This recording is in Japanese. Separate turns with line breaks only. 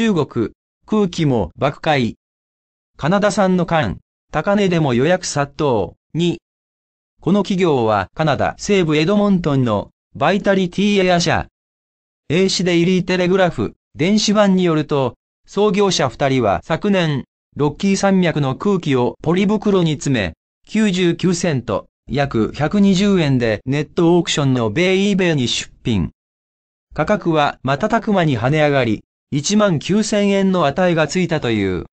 中国、空気も爆買い。カナダ産の缶、高値でも予約殺到。2。この企業はカナダ西部エドモントンのバイタリティエア社。英紙デイリーテレグラフ、電子版によると、創業者2人は昨年、ロッキー山脈の空気をポリ袋に詰め、99セント、約120円でネットオークションのベイイベイに出品。価格は瞬く間に跳ね上がり、1万9000円の値がついたという。